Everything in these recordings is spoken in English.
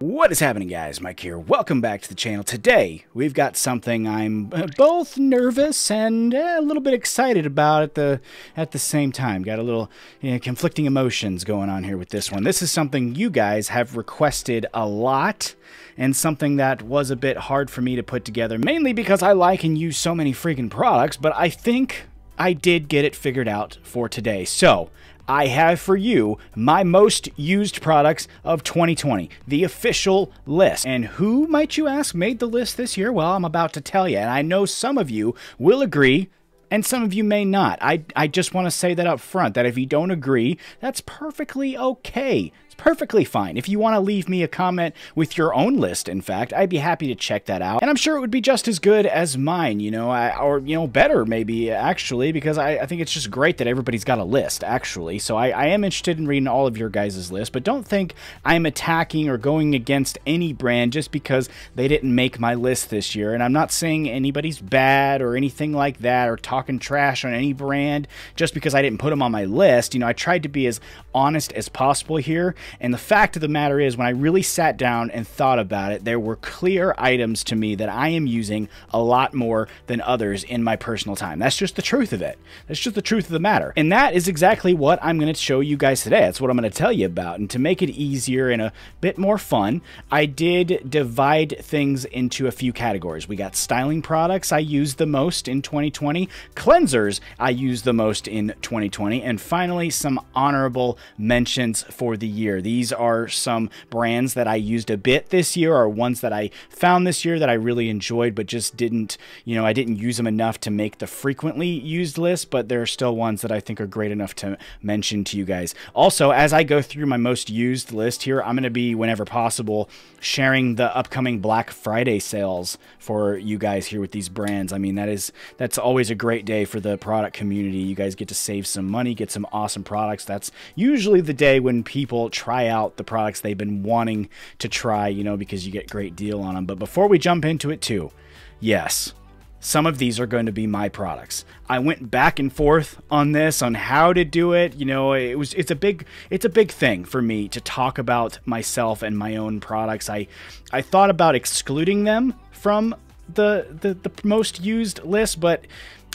What is happening guys, Mike here. Welcome back to the channel. Today, we've got something I'm uh, both nervous and uh, a little bit excited about at the at the same time. Got a little you know, conflicting emotions going on here with this one. This is something you guys have requested a lot and something that was a bit hard for me to put together, mainly because I like and use so many freaking products, but I think I did get it figured out for today. So, I have for you my most used products of 2020, the official list. And who, might you ask, made the list this year? Well, I'm about to tell you, and I know some of you will agree and some of you may not. I, I just want to say that up front that if you don't agree, that's perfectly okay perfectly fine. If you want to leave me a comment with your own list, in fact, I'd be happy to check that out. And I'm sure it would be just as good as mine, you know, I, or, you know, better maybe, actually, because I, I, think it's just great that everybody's got a list, actually. So I, I am interested in reading all of your guys' lists, but don't think I'm attacking or going against any brand just because they didn't make my list this year. And I'm not saying anybody's bad or anything like that or talking trash on any brand just because I didn't put them on my list. You know, I tried to be as honest as possible here and the fact of the matter is, when I really sat down and thought about it, there were clear items to me that I am using a lot more than others in my personal time. That's just the truth of it. That's just the truth of the matter. And that is exactly what I'm going to show you guys today. That's what I'm going to tell you about. And to make it easier and a bit more fun, I did divide things into a few categories. We got styling products I used the most in 2020, cleansers I used the most in 2020, and finally, some honorable mentions for the year year. These are some brands that I used a bit this year or ones that I found this year that I really enjoyed, but just didn't, you know, I didn't use them enough to make the frequently used list, but there are still ones that I think are great enough to mention to you guys. Also, as I go through my most used list here, I'm going to be, whenever possible, sharing the upcoming Black Friday sales for you guys here with these brands. I mean, that is, that's always a great day for the product community. You guys get to save some money, get some awesome products. That's usually the day when people try out the products they've been wanting to try, you know, because you get great deal on them. But before we jump into it too, yes, some of these are going to be my products. I went back and forth on this on how to do it. You know, it was it's a big it's a big thing for me to talk about myself and my own products. I I thought about excluding them from the the, the most used list, but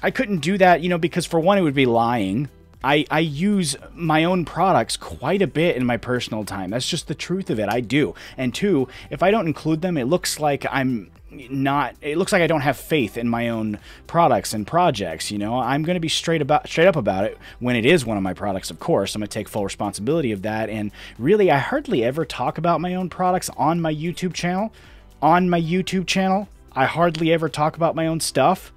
I couldn't do that, you know, because for one it would be lying I, I use my own products quite a bit in my personal time. That's just the truth of it. I do. And two, if I don't include them, it looks like I'm not it looks like I don't have faith in my own products and projects, you know. I'm going to be straight about straight up about it when it is one of my products, of course. I'm going to take full responsibility of that and really I hardly ever talk about my own products on my YouTube channel. On my YouTube channel, I hardly ever talk about my own stuff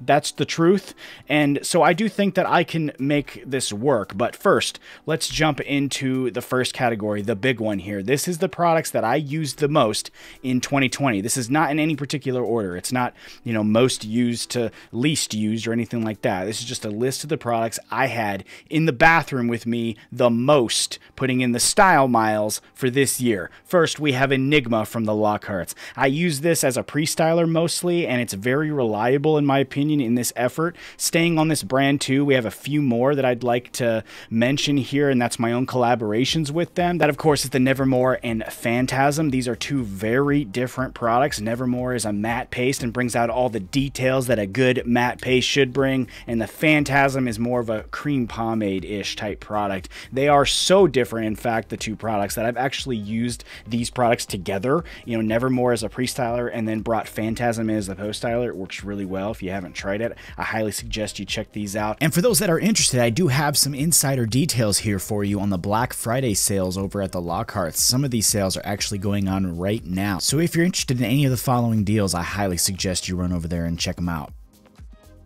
that's the truth. And so I do think that I can make this work. But first, let's jump into the first category, the big one here. This is the products that I used the most in 2020. This is not in any particular order. It's not, you know, most used to least used or anything like that. This is just a list of the products I had in the bathroom with me the most, putting in the style miles for this year. First, we have Enigma from the Lockharts. I use this as a pre-styler mostly, and it's very reliable in my opinion opinion, in this effort. Staying on this brand too, we have a few more that I'd like to mention here, and that's my own collaborations with them. That, of course, is the Nevermore and Phantasm. These are two very different products. Nevermore is a matte paste and brings out all the details that a good matte paste should bring, and the Phantasm is more of a cream pomade ish type product. They are so different, in fact, the two products that I've actually used these products together. You know, Nevermore as a pre styler and then brought Phantasm in as the post styler. It works really well. If you haven't haven't tried it, I highly suggest you check these out. And for those that are interested, I do have some insider details here for you on the Black Friday sales over at the Lockhart. Some of these sales are actually going on right now. So if you're interested in any of the following deals, I highly suggest you run over there and check them out.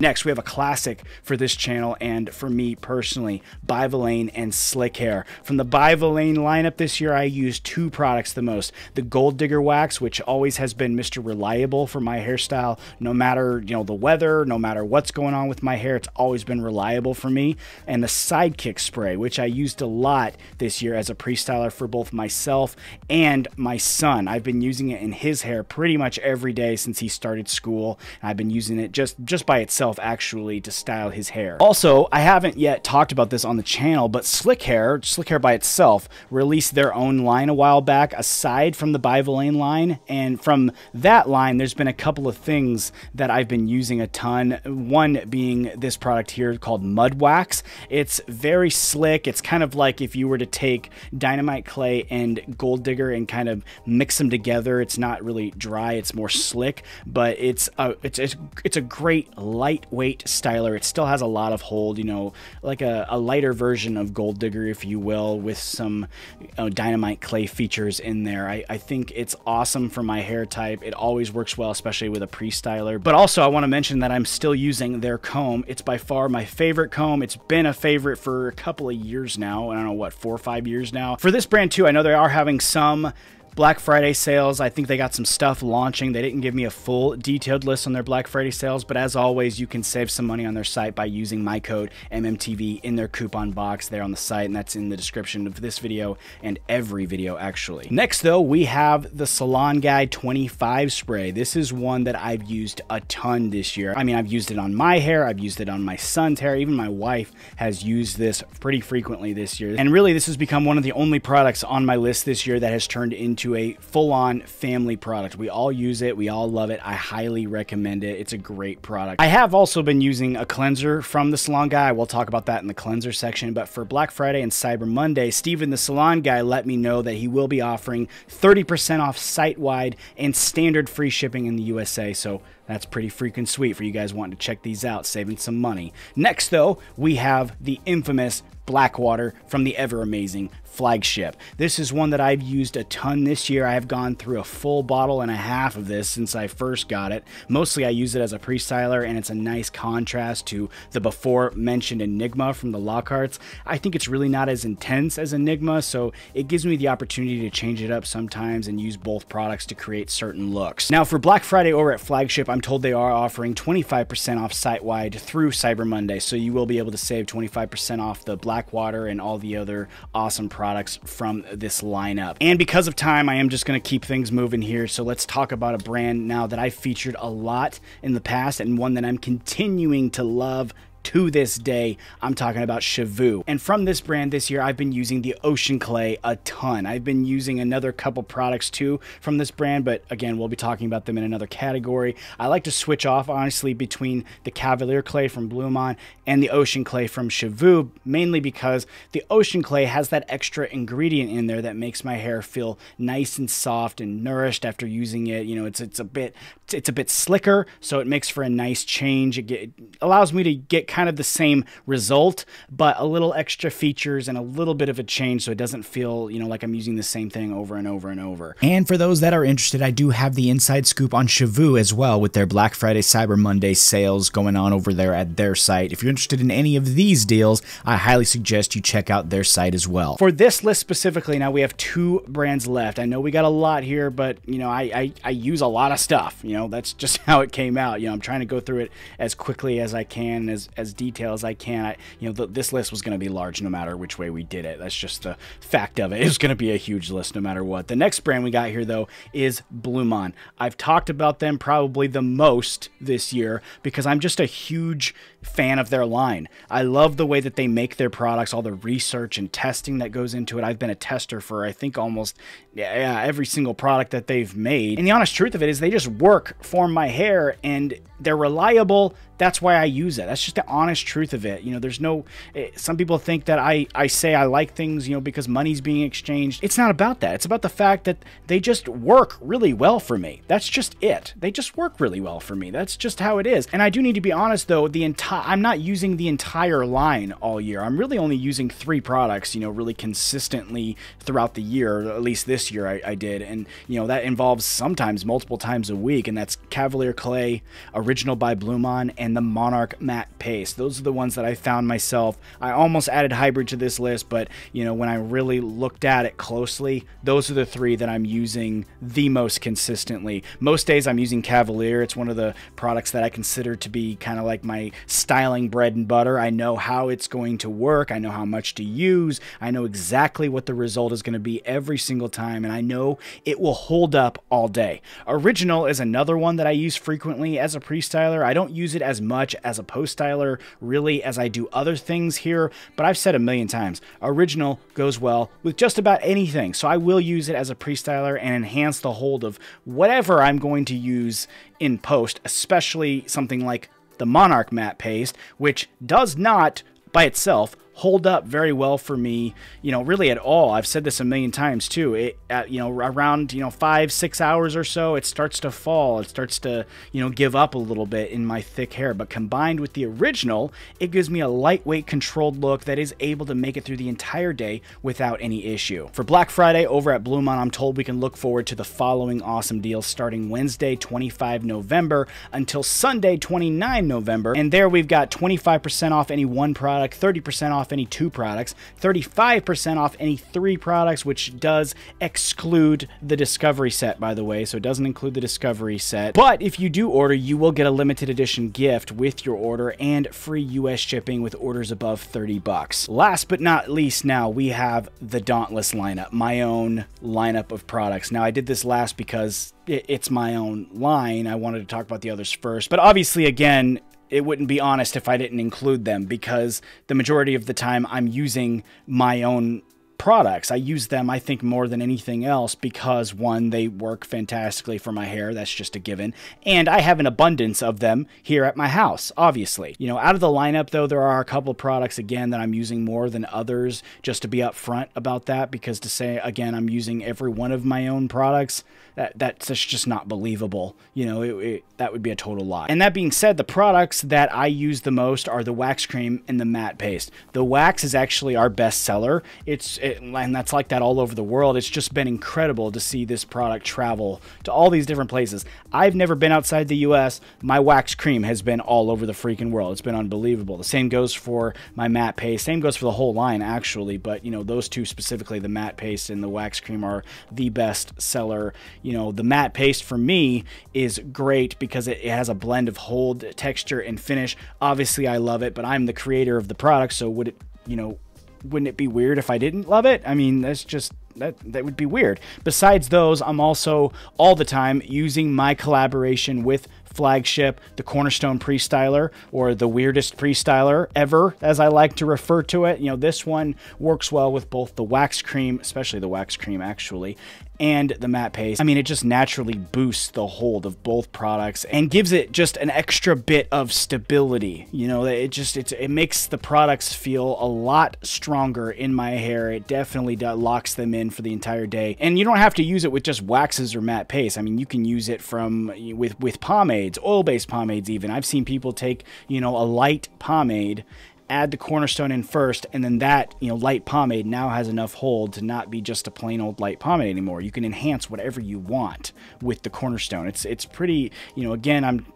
Next, we have a classic for this channel and for me personally, Bivalane and Slick Hair. From the Bivalane lineup this year, I use two products the most. The Gold Digger Wax, which always has been Mr. Reliable for my hairstyle, no matter, you know, the weather, no matter what's going on with my hair, it's always been reliable for me. And the Sidekick Spray, which I used a lot this year as a pre-styler for both myself and my son. I've been using it in his hair pretty much every day since he started school. I've been using it just, just by itself himself actually to style his hair. Also, I haven't yet talked about this on the channel, but Slick Hair, Slick Hair by itself, released their own line a while back aside from the Bivalane line. And from that line, there's been a couple of things that I've been using a ton. One being this product here called Mud Wax. It's very slick. It's kind of like if you were to take Dynamite Clay and Gold Digger and kind of mix them together. It's not really dry. It's more slick, but it's a, it's, it's, it's a great light lightweight styler. It still has a lot of hold, you know, like a, a lighter version of Gold Digger, if you will, with some you know, dynamite clay features in there. I, I think it's awesome for my hair type. It always works well, especially with a pre-styler. But also I want to mention that I'm still using their comb. It's by far my favorite comb. It's been a favorite for a couple of years now. I don't know what, four or five years now. For this brand too, I know they are having some Black Friday sales. I think they got some stuff launching. They didn't give me a full detailed list on their Black Friday sales, but as always, you can save some money on their site by using my code MMTV in their coupon box there on the site, and that's in the description of this video and every video actually. Next though, we have the Salon Guy 25 spray. This is one that I've used a ton this year. I mean, I've used it on my hair, I've used it on my son's hair, even my wife has used this pretty frequently this year. And really, this has become one of the only products on my list this year that has turned into into a full on family product. We all use it, we all love it. I highly recommend it. It's a great product. I have also been using a cleanser from the salon guy. We'll talk about that in the cleanser section. But for Black Friday and Cyber Monday, Steven, the salon guy, let me know that he will be offering 30% off site wide and standard free shipping in the USA. So that's pretty freaking sweet for you guys wanting to check these out, saving some money. Next, though, we have the infamous Blackwater from the ever amazing flagship. This is one that I've used a ton this year. I have gone through a full bottle and a half of this since I first got it. Mostly I use it as a pre-styler and it's a nice contrast to the before mentioned Enigma from the Lockharts. I think it's really not as intense as Enigma, so it gives me the opportunity to change it up sometimes and use both products to create certain looks. Now for Black Friday over at Flagship, I'm I'm told they are offering 25% off site wide through Cyber Monday, so you will be able to save 25% off the Blackwater and all the other awesome products from this lineup. And because of time, I am just going to keep things moving here. So let's talk about a brand now that I featured a lot in the past and one that I'm continuing to love to this day, I'm talking about Shavu. And from this brand this year, I've been using the Ocean Clay a ton. I've been using another couple products too from this brand, but again, we'll be talking about them in another category. I like to switch off, honestly, between the Cavalier Clay from Bloomon and the Ocean Clay from Shavu, mainly because the Ocean Clay has that extra ingredient in there that makes my hair feel nice and soft and nourished after using it. You know, it's it's a bit it's a bit slicker, so it makes for a nice change. It, get, it allows me to get kind of the same result, but a little extra features and a little bit of a change so it doesn't feel, you know, like I'm using the same thing over and over and over. And for those that are interested, I do have the inside scoop on Shavu as well with their Black Friday Cyber Monday sales going on over there at their site. If you're interested in any of these deals, I highly suggest you check out their site as well. For this list specifically, now we have two brands left. I know we got a lot here, but you know, I, I, I use a lot of stuff. You know, that's just how it came out. You know, I'm trying to go through it as quickly as I can, as as as detail as I can. I, you know, th- this list was going to be large no matter which way we did it. That's just the fact of it. It's going to be a huge list no matter what. The next brand we got here though is Blumon. I've talked about them probably the most this year because I'm just a huge fan of their line. I love the way that they make their products, all the research and testing that goes into it. I've been a tester for I think almost yeah, every single product that they've made. And the honest truth of it is they just work for my hair and they're reliable that's why I use it. That's just the honest truth of it. You know, there's no, it, eh, some people think that I, I say I like things, you know, because money's being exchanged. It's not about that. It's about the fact that they just work really well for me. That's just it. They just work really well for me. That's just how it is. And I do need to be honest though, the entire, I'm not using the entire line all year. I'm really only using three products, you know, really consistently throughout the year, at least this year I, I did. And, you know, that involves sometimes multiple times a week. And that's Cavalier Clay, Original by Blumon, and and the Monarch Matte Paste. Those are the ones that I found myself. I almost added Hybrid to this list, but you know, when I really looked at it closely, those are the three that I'm using the most consistently. Most days I'm using Cavalier. It's one of the products that I consider to be kind of like my styling bread and butter. I know how it's going to work. I know how much to use. I know exactly what the result is going to be every single time, and I know it will hold up all day. Original is another one that I use frequently as a pre-styler. I don't use it as as much as a post styler, really, as I do other things here, but I've said a million times, original goes well with just about anything. So I will use it as a pre-styler and enhance the hold of whatever I'm going to use in post, especially something like the Monarch matte paste, which does not by itself hold up very well for me, you know, really at all. I've said this a million times too. It, at, you know, around, you know, five, six hours or so, it starts to fall. It starts to, you know, give up a little bit in my thick hair. But combined with the original, it gives me a lightweight controlled look that is able to make it through the entire day without any issue. For Black Friday over at Blue I'm told we can look forward to the following awesome deals starting Wednesday, 25 November until Sunday, 29 November. And there we've got 25% off any one product, 30% off off any two products, 35% off any three products, which does exclude the Discovery set, by the way. So it doesn't include the Discovery set. But if you do order, you will get a limited edition gift with your order and free US shipping with orders above 30 bucks. Last but not least, now we have the Dauntless lineup, my own lineup of products. Now, I did this last because it's my own line. I wanted to talk about the others first. But obviously, again, it wouldn't be honest if I didn't include them because the majority of the time I'm using my own products. I use them, I think, more than anything else because one, they work fantastically for my hair. That's just a given. And I have an abundance of them here at my house, obviously. You know, out of the lineup, though, there are a couple products, again, that I'm using more than others, just to be upfront about that because to say, again, I'm using every one of my own products, that, that's just not believable. You know, it, it, that would be a total lie. And that being said, the products that I use the most are the wax cream and the matte paste. The wax is actually our best seller. It's and that's like that all over the world. It's just been incredible to see this product travel to all these different places. I've never been outside the US. My wax cream has been all over the freaking world. It's been unbelievable. The same goes for my matte paste. Same goes for the whole line actually, but you know, those two specifically, the matte paste and the wax cream are the best seller. You know, the matte paste for me is great because it, it has a blend of hold, texture and finish. Obviously, I love it, but I'm the creator of the product, so would it you know wouldn't it be weird if I didn't love it? I mean, that's just that that would be weird. Besides those, I'm also all the time using my collaboration with flagship, the cornerstone pre-styler, or the weirdest pre-styler ever, as I like to refer to it. You know, this one works well with both the wax cream, especially the wax cream actually, and the matte paste. I mean, it just naturally boosts the hold of both products and gives it just an extra bit of stability. You know, it just it, it makes the products feel a lot stronger in my hair. It definitely locks them in for the entire day. And you don't have to use it with just waxes or matte paste. I mean, you can use it from with with pomade pomades, oil based pomades, even. I've seen people take, you know, a light pomade add the cornerstone in first and then that you know light pomade now has enough hold to not be just a plain old light pomade anymore you can enhance whatever you want with the cornerstone it's it's pretty you know again i'm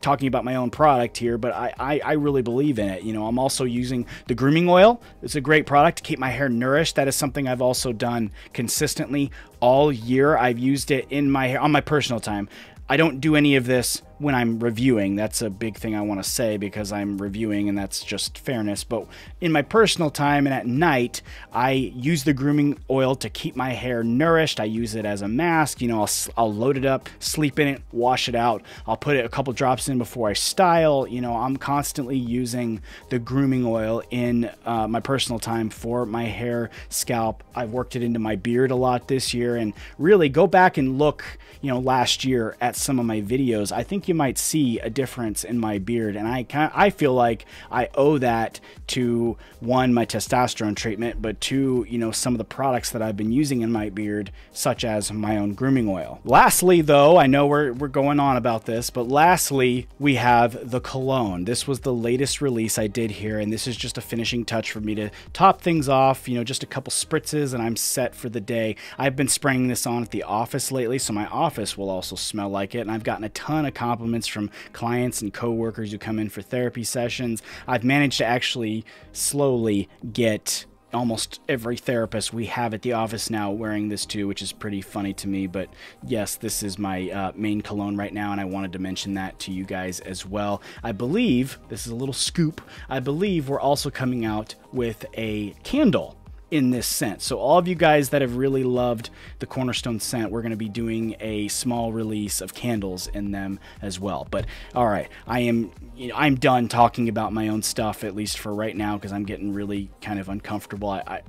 talking about my own product here, but I, I, I, really believe in it. You know, I'm also using the grooming oil. It's a great product to keep my hair nourished. That is something I've also done consistently all year. I've used it in my hair on my personal time. I don't do any of this when I'm reviewing. That's a big thing I want to say because I'm reviewing and that's just fairness. But in my personal time and at night, I use the grooming oil to keep my hair nourished. I use it as a mask. You know, I'll, I'll load it up, sleep in it, wash it out. I'll put it a couple drops in before I style. You know, I'm constantly using the grooming oil in uh, my personal time for my hair, scalp. I've worked it into my beard a lot this year and really go back and look, you know, last year at some of my videos. I think think you might see a difference in my beard. And I kind I feel like I owe that to one, my testosterone treatment, but two, you know, some of the products that I've been using in my beard, such as my own grooming oil. Lastly, though, I know we're, we're going on about this, but lastly, we have the cologne. This was the latest release I did here. And this is just a finishing touch for me to top things off, you know, just a couple spritzes and I'm set for the day. I've been spraying this on at the office lately, so my office will also smell like it. And I've gotten a ton of compliments compliments from clients and coworkers who come in for therapy sessions. I've managed to actually slowly get almost every therapist we have at the office now wearing this too, which is pretty funny to me. But yes, this is my uh, main cologne right now, and I wanted to mention that to you guys as well. I believe, this is a little scoop, I believe we're also coming out with a candle in this scent. So all of you guys that have really loved the Cornerstone scent, we're going to be doing a small release of candles in them as well. But all right, I am you know, I'm done talking about my own stuff at least for right now because I'm getting really kind of uncomfortable. I, I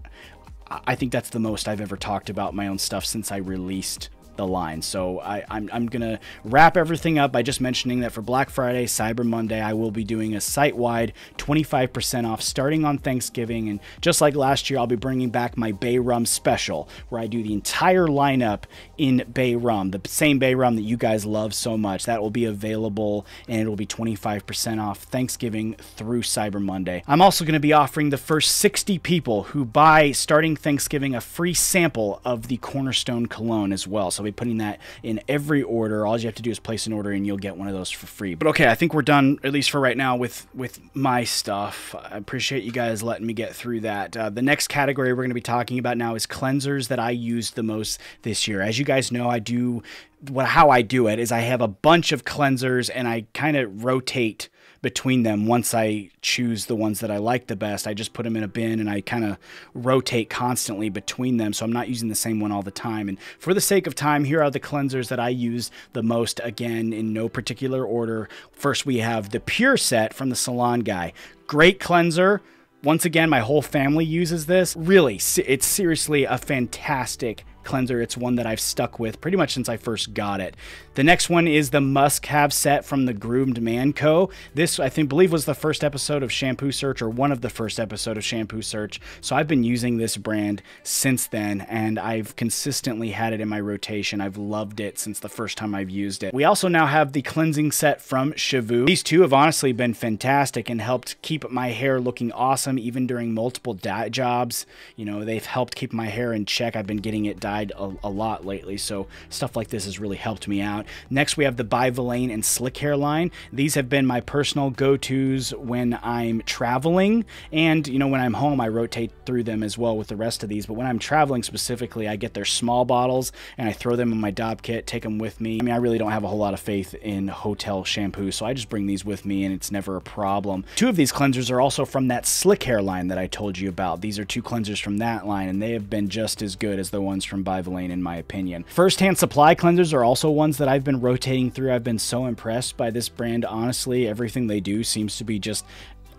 I think that's the most I've ever talked about my own stuff since I released the line. So I, I'm, I'm going to wrap everything up by just mentioning that for Black Friday, Cyber Monday, I will be doing a site wide 25% off starting on Thanksgiving. And just like last year, I'll be bringing back my Bay Rum special where I do the entire lineup in Bay Rum, the same Bay Rum that you guys love so much. That will be available and it will be 25% off Thanksgiving through Cyber Monday. I'm also going to be offering the first 60 people who buy starting Thanksgiving a free sample of the Cornerstone Cologne as well. So I'll be putting that in every order. All you have to do is place an order and you'll get one of those for free. But okay, I think we're done, at least for right now, with, with my stuff. I appreciate you guys letting me get through that. Uh, the next category we're going to be talking about now is cleansers that I used the most this year. As you you guys know, I do what how I do it is I have a bunch of cleansers and I kind of rotate between them once I choose the ones that I like the best. I just put them in a bin and I kind of rotate constantly between them so I'm not using the same one all the time. And for the sake of time, here are the cleansers that I use the most again in no particular order. First, we have the Pure Set from the Salon Guy. Great cleanser. Once again, my whole family uses this. Really, it's seriously a fantastic cleanser. It's one that I've stuck with pretty much since I first got it. The next one is the must have set from the Groomed Man Co. This I think believe was the first episode of Shampoo Search or one of the first episode of Shampoo Search. So I've been using this brand since then and I've consistently had it in my rotation. I've loved it since the first time I've used it. We also now have the cleansing set from Shavu. These two have honestly been fantastic and helped keep my hair looking awesome even during multiple dye jobs. You know, they've helped keep my hair in check. I've been getting it dyed a, a, lot lately, so stuff like this has really helped me out. Next, we have the Bivalane and Slick Hair line. These have been my personal go-tos when I'm traveling, and you know when I'm home, I rotate through them as well with the rest of these. But when I'm traveling specifically, I get their small bottles and I throw them in my Dob kit, take them with me. I mean, I really don't have a whole lot of faith in hotel shampoo, so I just bring these with me, and it's never a problem. Two of these cleansers are also from that Slick Hair line that I told you about. These are two cleansers from that line, and they have been just as good as the ones from by Villain in my opinion. First-hand supply cleansers are also ones that I've been rotating through. I've been so impressed by this brand. Honestly, everything they do seems to be just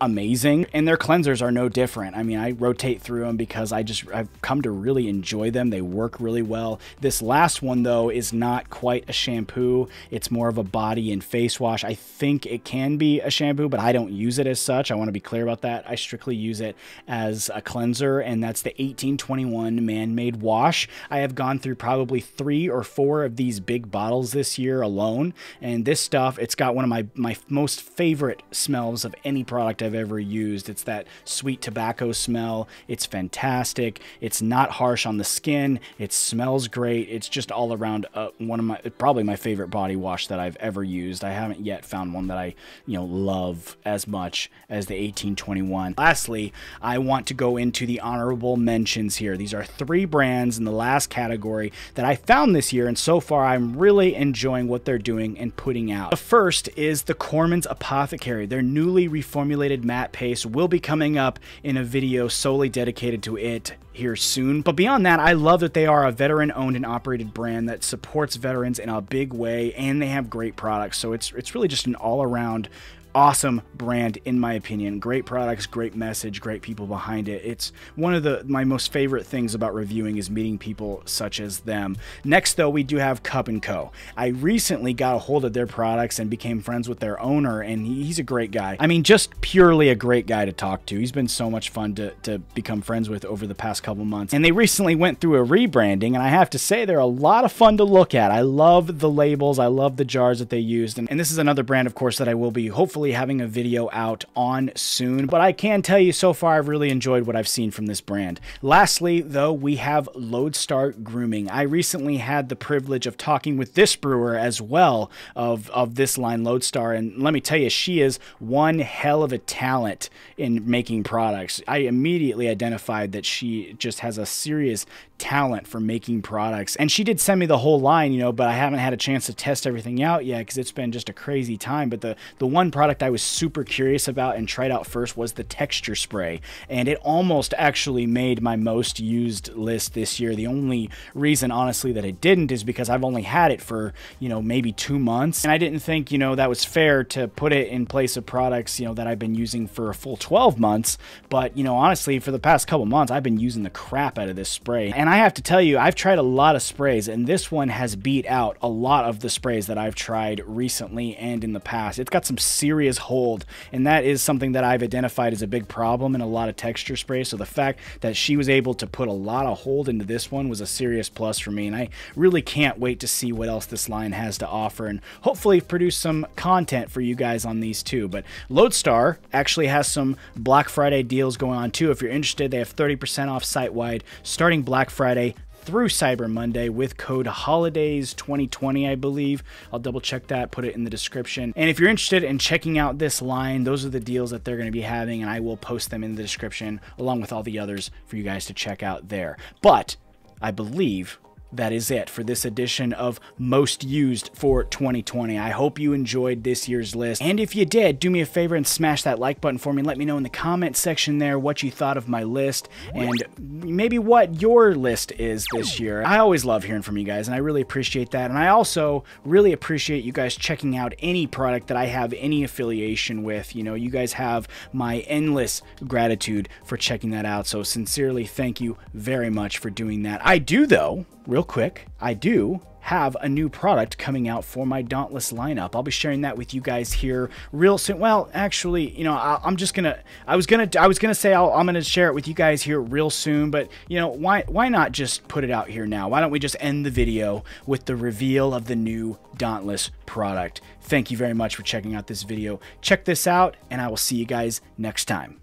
amazing and their cleansers are no different. I mean, I rotate through them because I just I've come to really enjoy them. They work really well. This last one though is not quite a shampoo. It's more of a body and face wash. I think it can be a shampoo, but I don't use it as such. I want to be clear about that. I strictly use it as a cleanser and that's the 1821 man-made wash. I have gone through probably 3 or 4 of these big bottles this year alone and this stuff it's got one of my my most favorite smells of any product I've ever used. It's that sweet tobacco smell. It's fantastic. It's not harsh on the skin. It smells great. It's just all around uh, one of my probably my favorite body wash that I've ever used. I haven't yet found one that I, you know, love as much as the 1821. Lastly, I want to go into the honorable mentions here. These are three brands in the last category that I found this year and so far I'm really enjoying what they're doing and putting out. The first is the Corman's Apothecary, their newly reformulated animated Matt Pace will be coming up in a video solely dedicated to it here soon. But beyond that, I love that they are a veteran owned and operated brand that supports veterans in a big way and they have great products. So it's it's really just an all-around awesome brand in my opinion great products great message great people behind it it's one of the my most favorite things about reviewing is meeting people such as them next though we do have cup and co i recently got a hold of their products and became friends with their owner and he, he's a great guy i mean just purely a great guy to talk to he's been so much fun to, to become friends with over the past couple months and they recently went through a rebranding and i have to say they're a lot of fun to look at i love the labels i love the jars that they used and, and this is another brand of course that i will be hopefully hopefully having a video out on soon, but I can tell you so far I've really enjoyed what I've seen from this brand. Lastly, though, we have Lodestar Grooming. I recently had the privilege of talking with this brewer as well of, of this line, Lodestar, and let me tell you, she is one hell of a talent in making products. I immediately identified that she just has a serious talent for making products. And she did send me the whole line, you know, but I haven't had a chance to test everything out yet because it's been just a crazy time. But the, the one product product I was super curious about and tried out first was the texture spray. And it almost actually made my most used list this year. The only reason, honestly, that it didn't is because I've only had it for, you know, maybe two months. And I didn't think, you know, that was fair to put it in place of products, you know, that I've been using for a full 12 months. But, you know, honestly, for the past couple months, I've been using the crap out of this spray. And I have to tell you, I've tried a lot of sprays, and this one has beat out a lot of the sprays that I've tried recently and in the past. It's got some serious areas hold. And that is something that I've identified as a big problem in a lot of texture spray. So the fact that she was able to put a lot of hold into this one was a serious plus for me. And I really can't wait to see what else this line has to offer and hopefully produce some content for you guys on these too. But Lodestar actually has some Black Friday deals going on too. If you're interested, they have 30% off site wide starting Black Friday through Cyber Monday with code HOLIDAYS2020, I believe. I'll double check that, put it in the description. And if you're interested in checking out this line, those are the deals that they're going to be having, and I will post them in the description along with all the others for you guys to check out there. But I believe that is it for this edition of Most Used for 2020. I hope you enjoyed this year's list. And if you did, do me a favor and smash that like button for me. Let me know in the comment section there what you thought of my list and maybe what your list is this year. I always love hearing from you guys and I really appreciate that. And I also really appreciate you guys checking out any product that I have any affiliation with. You know, you guys have my endless gratitude for checking that out. So sincerely, thank you very much for doing that. I do though real quick, I do have a new product coming out for my Dauntless lineup. I'll be sharing that with you guys here real soon. Well, actually, you know, I, am just gonna, I was gonna, I was gonna say i am gonna share it with you guys here real soon, but you know, why, why not just put it out here now? Why don't we just end the video with the reveal of the new Dauntless product? Thank you very much for checking out this video. Check this out, and I will see you guys next time.